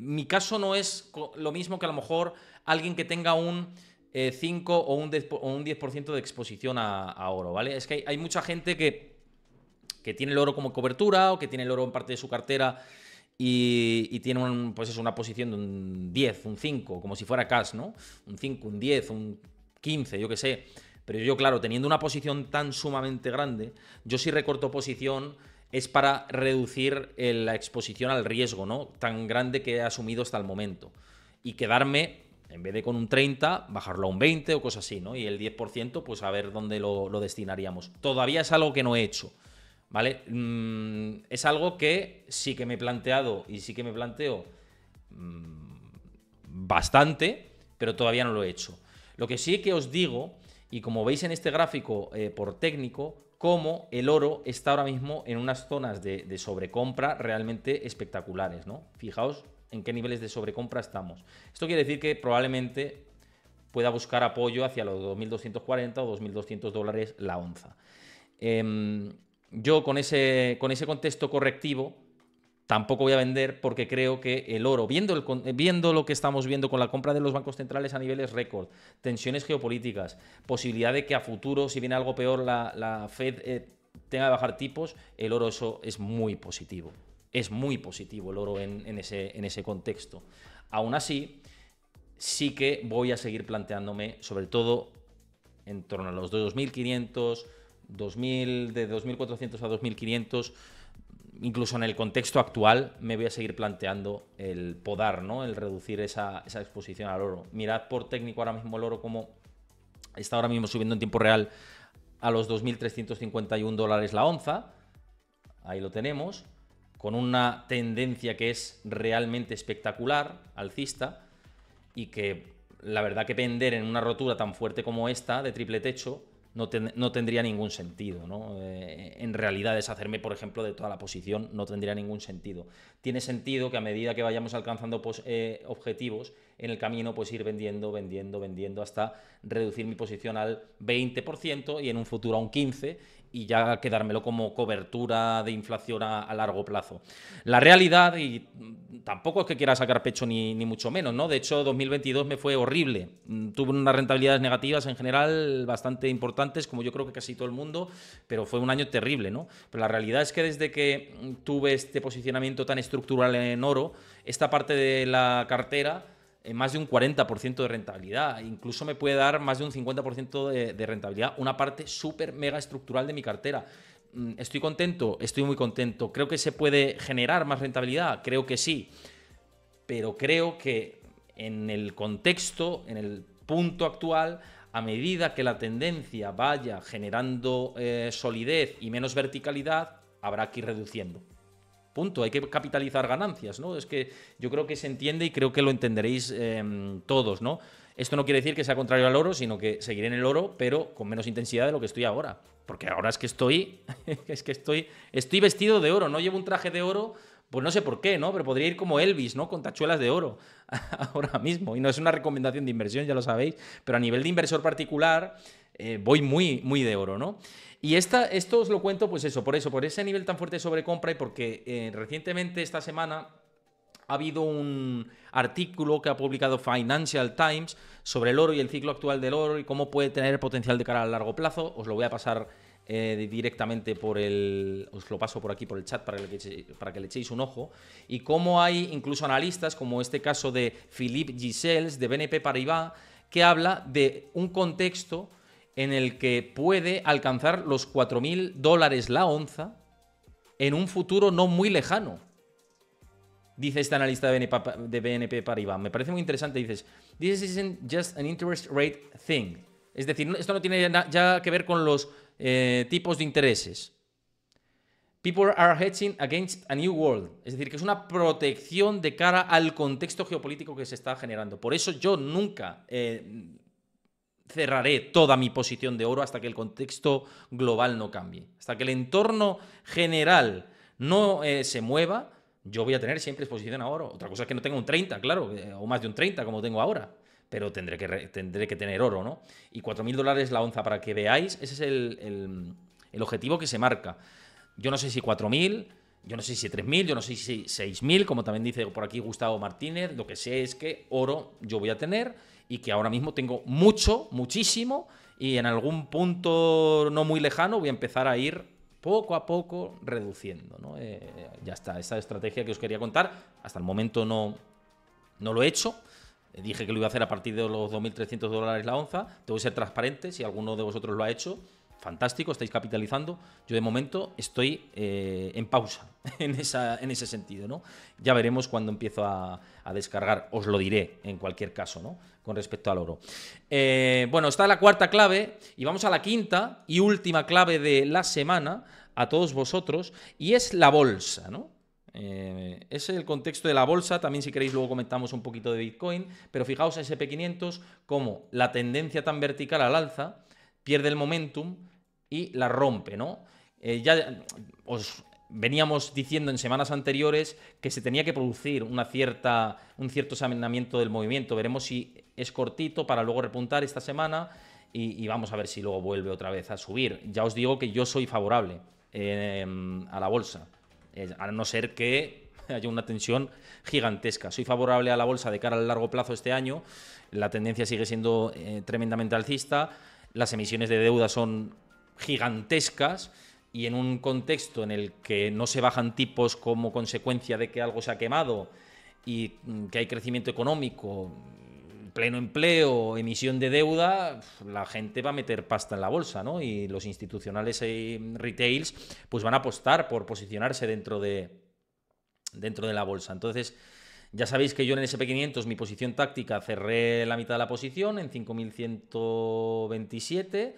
mi caso no es lo mismo que a lo mejor alguien que tenga un 5 eh, o un 10%, un de exposición a, oro, ¿vale? Es que hay, mucha gente que, que, tiene el oro como cobertura o que tiene el oro en parte de su cartera y, tiene pues es una posición de un 10, un 5, como si fuera cash, ¿no? Un 5, un 10, un 15, yo qué sé. Pero yo, claro, teniendo una posición tan sumamente grande, yo sí recorto posición es para reducir eh, la exposición al riesgo, ¿no? Tan grande que he asumido hasta el momento. Y quedarme, en vez de con un 30, bajarlo a un 20 o cosas así, ¿no? Y el 10%, pues a ver dónde lo, destinaríamos. Todavía es algo que no he hecho. ¿Vale? Mm, es algo que sí que me he planteado y sí que me planteo mm, bastante, pero todavía no lo he hecho. Lo que sí que os digo, y como veis en este gráfico eh, por técnico, cómo el oro está ahora mismo en unas zonas de, sobrecompra realmente espectaculares, ¿no? Fijaos en qué niveles de sobrecompra estamos. Esto quiere decir que probablemente pueda buscar apoyo hacia los 2.240 o 2.200 dólares la onza. Em, yo con ese, con ese contexto correctivo, Tampoco voy a vender porque creo que el oro, viendo, lo que estamos viendo con la compra de los bancos centrales a niveles récord, tensiones geopolíticas, posibilidad de que a futuro, si viene algo peor, la, Fed eh, tenga que bajar tipos, el oro eso es muy positivo. Es muy positivo el oro en, ese, en ese contexto. Aún así, sí que voy a seguir planteándome, sobre todo en torno a los 2.500, 2.000, de 2.400 a 2.500 incluso en el contexto actual, me voy a seguir planteando el podar, ¿no? El reducir esa, esa, exposición al oro. Mirad por técnico ahora mismo el oro como está ahora mismo subiendo en tiempo real a los 2.351 dólares la onza. Ahí lo tenemos. Con una tendencia que es realmente espectacular, alcista, y que la verdad que vender en una rotura tan fuerte como esta de triple techo no, tendría ningún sentido. ¿no? Eh, en realidad, deshacerme, por ejemplo, de toda la posición no tendría ningún sentido. Tiene sentido que a medida que vayamos alcanzando pues, eh, objetivos en el camino, pues ir vendiendo, vendiendo, vendiendo, hasta reducir mi posición al 20% y en un futuro a un 15% y ya quedármelo como cobertura de inflación a, largo plazo. La realidad, y tampoco es que quiera sacar pecho ni, mucho menos, ¿no? De hecho, 2022 me fue horrible. Mm, tuve unas rentabilidades negativas en general bastante importantes, como yo creo que casi todo el mundo, pero fue un año terrible, ¿no? Pero la realidad es que desde que mm, tuve este posicionamiento tan estructural en oro, esta parte de la cartera eh, más de un 40% de rentabilidad. Incluso me puede dar más de un 50% de, rentabilidad, una parte súper mega estructural de mi cartera. Mm, ¿Estoy contento? Estoy muy contento. ¿Creo que se puede generar más rentabilidad? Creo que sí. Pero creo que en el contexto, en el punto actual, a medida que la tendencia vaya generando eh, solidez y menos verticalidad, habrá que ir reduciendo. Punto. Hay que capitalizar ganancias, ¿no? Es que yo creo que se entiende y creo que lo entenderéis em, todos, ¿no? Esto no quiere decir que sea contrario al oro, sino que seguiré en el oro, pero con menos intensidad de lo que estoy ahora. Porque ahora es que estoy. (laughs) es que estoy. Estoy vestido de oro, no llevo un traje de oro. Pues no sé por qué, ¿no? Pero podría ir como Elvis, ¿no? Con tachuelas de oro (laughs) ahora mismo. Y no es una recomendación de inversión, ya lo sabéis. Pero a nivel de inversor particular, eh, voy muy, muy de oro, ¿no? Y esta, esto os lo cuento, pues eso, por eso, por ese nivel tan fuerte de sobrecompra y porque eh, recientemente esta semana ha habido un artículo que ha publicado Financial Times sobre el oro y el ciclo actual del oro y cómo puede tener potencial de cara a largo plazo. Os lo voy a pasar eh, directamente por el. Os lo paso por aquí por el chat para que, para que le echéis un ojo. Y cómo hay incluso analistas, como este caso de Philippe Gisels de BNP Paribas, que habla de un contexto en el que puede alcanzar los 4.000 dólares la onza en un futuro no muy lejano. Dice este analista de BNP, Paribas. Me parece muy interesante. Dices, this isn't just an interest rate thing. Es decir, esto no tiene ya que ver con los eh, tipos de intereses. People are hedging against a new world. Es decir, que es una protección de cara al contexto geopolítico que se está generando. Por eso yo nunca eh, cerraré toda mi posición de oro hasta que el contexto global no cambie. Hasta que el entorno general no eh, se mueva, yo voy a tener siempre exposición a oro. Otra cosa es que no tenga un 30, claro, eh, o más de un 30 como tengo ahora. Pero tendré que, tendré que tener oro, ¿no? Y 4.000 dólares la onza para que veáis, ese es el, el objetivo que se marca. Yo no sé si 4.000... Yo no sé si 3.000, yo no sé si 6.000, como también dice por aquí Gustavo Martínez, lo que sé es que oro yo voy a tener y que ahora mismo tengo mucho, muchísimo, y en algún punto no muy lejano voy a empezar a ir poco a poco reduciendo. Eh, ya está, esa estrategia que os quería contar, hasta el momento no, no lo he hecho. Eh, dije que lo iba a hacer a partir de los 2.300 dólares la onza. Tengo que ser transparente, si alguno de vosotros lo ha hecho, fantástico, estáis capitalizando. Yo de momento estoy eh, en pausa (laughs) en, esa, en ese sentido, ¿no? Ya veremos cuando empiezo a, descargar, os lo diré en cualquier caso, ¿no? Con respecto al oro. Eh, bueno, está la cuarta clave y vamos a la quinta y última clave de la semana a todos vosotros y es la bolsa, ¿no? Eh, es el contexto de la bolsa. También, si queréis, luego comentamos un poquito de Bitcoin. Pero fijaos en SP500 como la tendencia tan vertical al alza pierde el momentum y la rompe, ¿no? Eh, ya os veníamos diciendo en semanas anteriores que se tenía que producir una cierta, un cierto saneamiento del movimiento. Veremos si es cortito para luego repuntar esta semana y, vamos a ver si luego vuelve otra vez a subir. Ya os digo que yo soy favorable em, a la bolsa, a no ser que haya una tensión gigantesca. Soy favorable a la bolsa de cara al largo plazo este año. La tendencia sigue siendo eh, tremendamente alcista las emisiones de deuda son gigantescas y en un contexto en el que no se bajan tipos como consecuencia de que algo se ha quemado y mm, que hay crecimiento económico, pleno empleo, emisión de deuda, la gente va a meter pasta en la bolsa, ¿no? Y los institucionales y retails pues van a apostar por posicionarse dentro de dentro de la bolsa. Entonces, ya sabéis que yo en el SP500 mi posición táctica cerré la mitad de la posición en 5127.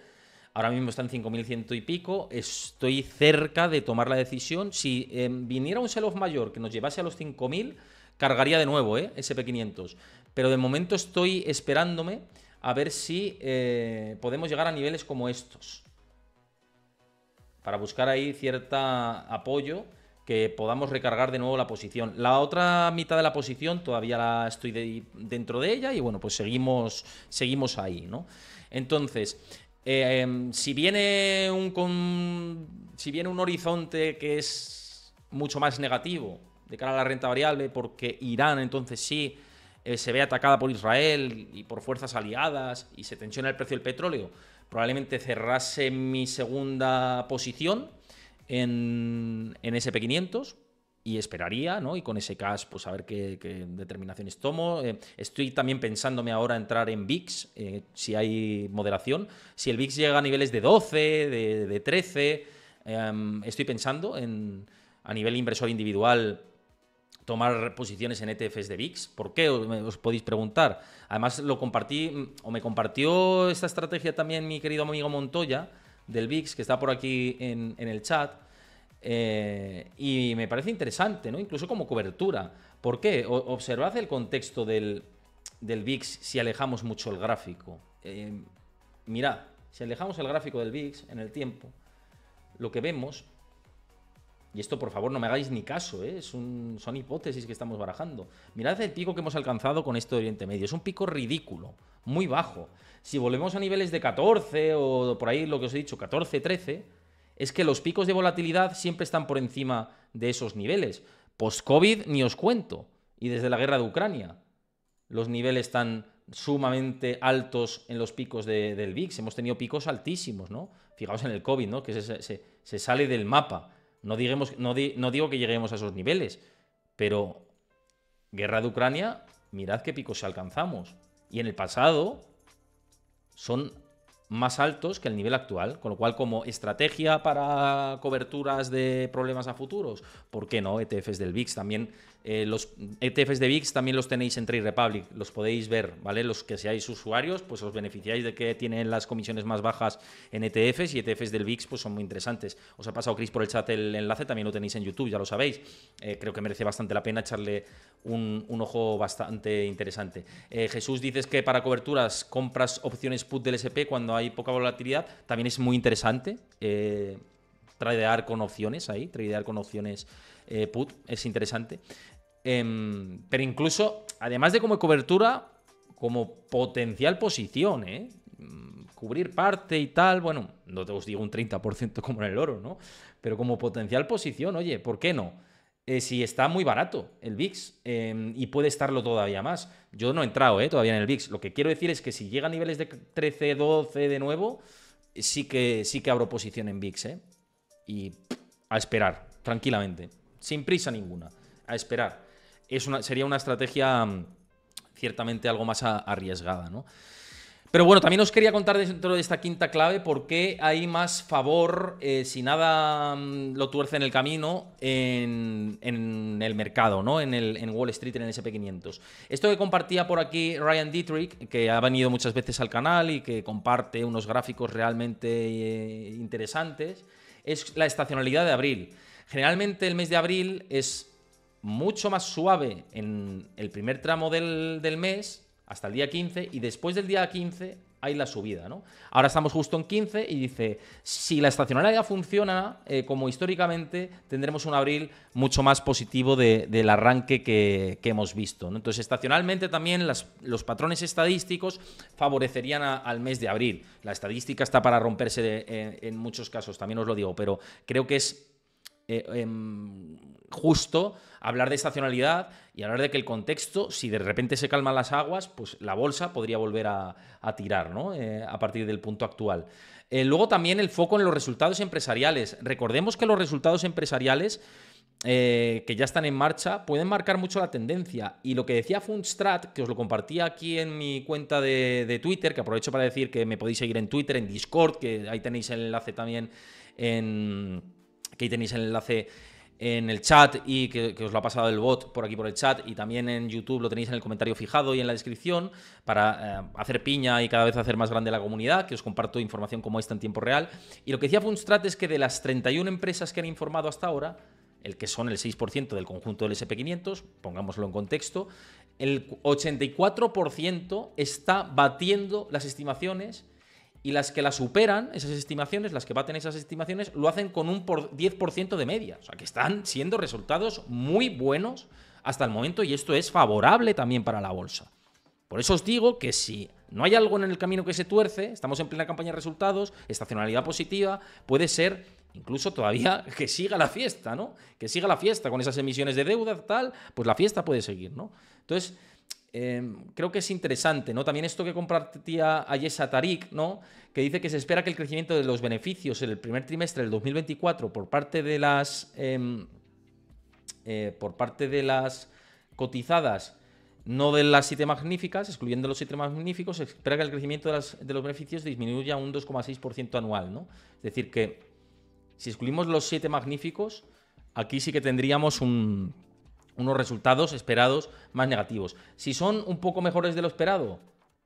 Ahora mismo está en 5.100 y pico. Estoy cerca de tomar la decisión. Si em, viniera un sell-off mayor que nos llevase a los 5.000, cargaría de nuevo ¿eh? SP500. Pero de momento estoy esperándome a ver si eh, podemos llegar a niveles como estos. Para buscar ahí cierta apoyo que podamos recargar de nuevo la posición. La otra mitad de la posición todavía la estoy dentro de ella y bueno, pues seguimos, seguimos ahí, ¿no? Entonces, em, si viene un si viene un horizonte que es mucho más negativo de cara a la renta variable, porque Irán entonces sí eh, se ve atacada por Israel y por fuerzas aliadas y se tensiona el precio del petróleo, probablemente cerrase mi segunda posición en, en SP500 y esperaría, ¿no? Y con ese cash, pues a ver qué, determinaciones tomo. Eh, estoy también pensándome ahora entrar en VIX, eh, si hay moderación. Si el VIX llega a niveles de 12, de, 13, em, estoy pensando en, a nivel inversor individual tomar posiciones en ETFs de VIX. ¿Por qué? Os, os podéis preguntar. Además, lo compartí, o me compartió esta estrategia también mi querido amigo Montoya del VIX, que está por aquí en, el chat. Eh, y me parece interesante, ¿no? Incluso como cobertura. ¿Por qué? observad el contexto del, del, VIX si alejamos mucho el gráfico. Eh, mirad, si alejamos el gráfico del VIX en el tiempo, lo que vemos, y esto por favor no me hagáis ni caso, ¿eh? es un, son hipótesis que estamos barajando. Mirad el pico que hemos alcanzado con esto de Oriente Medio. Es un pico ridículo muy bajo. Si volvemos a niveles de 14 o por ahí lo que os he dicho, 14, 13, es que los picos de volatilidad siempre están por encima de esos niveles. Post-COVID ni os cuento. Y desde la guerra de Ucrania, los niveles están sumamente altos en los picos del VIX. Hemos tenido picos altísimos, ¿no? Fijaos en el COVID, ¿no? Que se, sale del mapa. No, digamos, no, no digo que lleguemos a esos niveles, pero guerra de Ucrania, mirad qué picos alcanzamos y en el pasado son más altos que el nivel actual, con lo cual como estrategia para coberturas de problemas a futuros, ¿por qué no? ETFs del VIX también eh, los ETFs de VIX también los tenéis en Trade Republic, los podéis ver, ¿vale? Los que seáis usuarios, pues os beneficiáis de que tienen las comisiones más bajas en ETFs y ETFs del VIX pues son muy interesantes. Os ha pasado Chris por el chat el enlace, también lo tenéis en YouTube, ya lo sabéis. Eh, creo que merece bastante la pena echarle un, ojo bastante interesante. Eh, Jesús dices que para coberturas compras opciones put del SP cuando hay poca volatilidad, también es muy interesante tradear con opciones ahí, tradear con opciones eh, put, es interesante. Em, pero incluso, además de como cobertura, como potencial posición, ¿eh? mm, Cubrir parte y tal, bueno, no te os digo un 30% como en el oro, ¿no? Pero como potencial posición, oye, ¿por qué no? Eh, si está muy barato el VIX em, y puede estarlo todavía más. Yo no he entrado todavía en el VIX. Lo que quiero decir es que si llega a niveles de 13, 12 de nuevo, sí que, sí que abro posición en VIX. Y a esperar, tranquilamente sin prisa ninguna, a esperar. Es sería una estrategia mm, ciertamente algo más arriesgada, ¿no? Pero bueno, también os quería contar dentro de esta quinta clave por qué hay más favor, eh, si nada mm, lo tuerce en el camino, en, el mercado, ¿no? En, Wall Street, en el SP500. Esto que compartía por aquí Ryan Dietrich, que ha venido muchas veces al canal y que comparte unos gráficos realmente eh, interesantes, es la estacionalidad de abril. Generalmente el mes de abril es mucho más suave en el primer tramo del, mes, hasta el día 15, y después del día 15 hay la subida, ¿no? Ahora estamos justo en 15 y dice, si la estacionalidad funciona eh, como históricamente, tendremos un abril mucho más positivo del arranque que, hemos visto. Entonces, estacionalmente también los patrones estadísticos favorecerían al mes de abril. La estadística está para romperse eh, en muchos casos, también os lo digo, pero creo que es eh, em, justo hablar de estacionalidad y hablar de que el contexto, si de repente se calman las aguas, pues la bolsa podría volver a, tirar ¿no? Eh, a partir del punto actual. Eh, luego también el foco en los resultados empresariales. Recordemos que los resultados empresariales que ya están en marcha pueden marcar mucho la tendencia. Y lo que decía Funstrat, que os lo compartía aquí en mi cuenta de, de Twitter, que aprovecho para decir que me podéis seguir en Twitter, en Discord, que ahí tenéis el enlace también en que ahí tenéis el enlace en el chat y que, os lo ha pasado el bot por aquí por el chat y también en YouTube lo tenéis en el comentario fijado y en la descripción para eh, hacer piña y cada vez hacer más grande la comunidad, que os comparto información como esta en tiempo real. Y lo que decía Funstrat es que de las 31 empresas que han informado hasta ahora, el que son el 6% del conjunto del SP500, pongámoslo en contexto, el 84% está batiendo las estimaciones y las que la superan, esas estimaciones, las que baten esas estimaciones, lo hacen con un 10% de media. O sea, que están siendo resultados muy buenos hasta el momento y esto es favorable también para la bolsa. Por eso os digo que si no hay algo en el camino que se tuerce, estamos en plena campaña de resultados, estacionalidad positiva, puede ser incluso todavía (laughs) que siga la fiesta, ¿no? Que siga la fiesta con esas emisiones de deuda, tal, pues la fiesta puede seguir, ¿no? Entonces, Em, creo que es interesante, ¿no? También esto que compartía Ayesa Tarik, ¿no? Que dice que se espera que el crecimiento de los beneficios en el primer trimestre del 2024 por parte de las. Em, eh, por parte de las cotizadas, no de las siete magníficas, excluyendo los siete magníficos, se espera que el crecimiento de, de los beneficios disminuya un 2,6% anual, ¿no? Es decir, que si excluimos los siete magníficos, aquí sí que tendríamos un unos resultados esperados más negativos. Si son un poco mejores de lo esperado,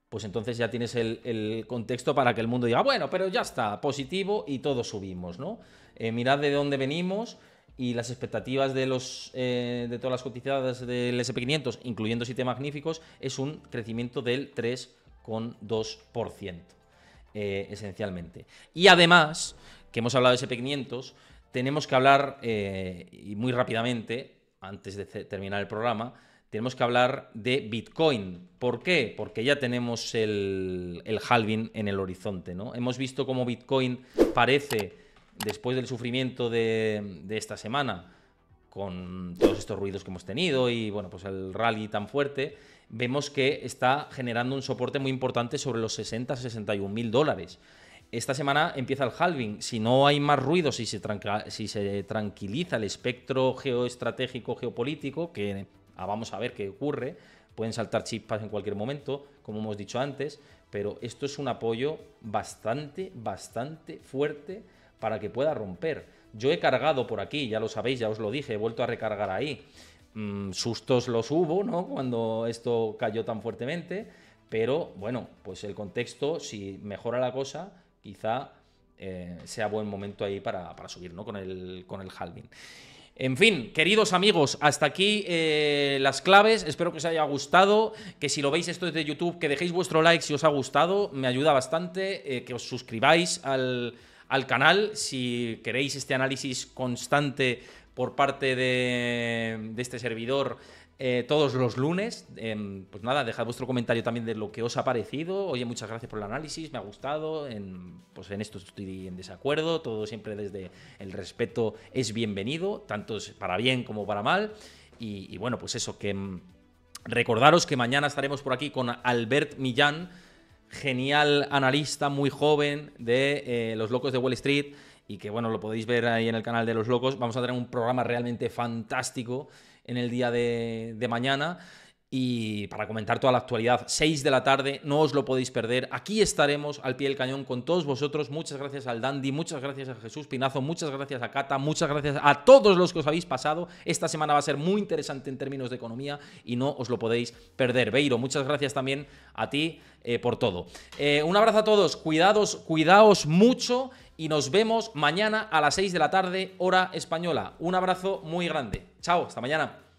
pues entonces ya tienes el, contexto para que el mundo diga, bueno, pero ya está, positivo y todos subimos, ¿no? Eh, mirad de dónde venimos y las expectativas de, los, eh, de todas las cotizadas del SP500, incluyendo siete magníficos, es un crecimiento del 3,2%, eh, esencialmente. Y además, que hemos hablado de SP500, tenemos que hablar, y muy rápidamente, antes de terminar el programa, tenemos que hablar de Bitcoin. ¿Por qué? Porque ya tenemos el, halving en el horizonte, ¿no? Hemos visto cómo Bitcoin parece, después del sufrimiento de, de esta semana, con todos estos ruidos que hemos tenido y bueno, pues el rally tan fuerte, vemos que está generando un soporte muy importante sobre los 60-61 mil dólares esta semana empieza el halving. Si no hay más ruido, si se, tranquiliza el espectro geoestratégico, geopolítico, que ah, vamos a ver qué ocurre, pueden saltar chispas en cualquier momento, como hemos dicho antes, pero esto es un apoyo bastante, bastante fuerte para que pueda romper. Yo he cargado por aquí, ya lo sabéis, ya os lo dije, he vuelto a recargar ahí. Mm, sustos los hubo, ¿no? Cuando esto cayó tan fuertemente, pero bueno, pues el contexto, si mejora la cosa, quizá eh, sea buen momento ahí para, subir, Con el, con el halving. En fin, queridos amigos, hasta aquí eh, las claves. Espero que os haya gustado. Que si lo veis esto desde YouTube, que dejéis vuestro like si os ha gustado. Me ayuda bastante. Eh, que os suscribáis al, canal si queréis este análisis constante por parte de, de este servidor eh, todos los lunes. Em, pues nada, dejad vuestro comentario también de lo que os ha parecido. Oye, muchas gracias por el análisis, me ha gustado. En, pues en esto estoy en desacuerdo. Todo siempre desde el respeto es bienvenido, tanto para bien como para mal. Y, bueno, pues eso, que em, recordaros que mañana estaremos por aquí con Albert Millán, genial analista, muy joven de eh, Los Locos de Wall Street. Y que bueno, lo podéis ver ahí en el canal de Los Locos. Vamos a tener un programa realmente fantástico en el día de, mañana y para comentar toda la actualidad. 6 de la tarde, no os lo podéis perder. Aquí estaremos al pie del cañón con todos vosotros. Muchas gracias al Dandy, muchas gracias a Jesús Pinazo, muchas gracias a Cata, muchas gracias a todos los que os habéis pasado. Esta semana va a ser muy interesante en términos de economía y no os lo podéis perder. Beiro, muchas gracias también a ti eh, por todo. Eh, un abrazo a todos, cuidados, cuidaos mucho y nos vemos mañana a las 6 de la tarde, hora española. Un abrazo muy grande. Chao, hasta mañana.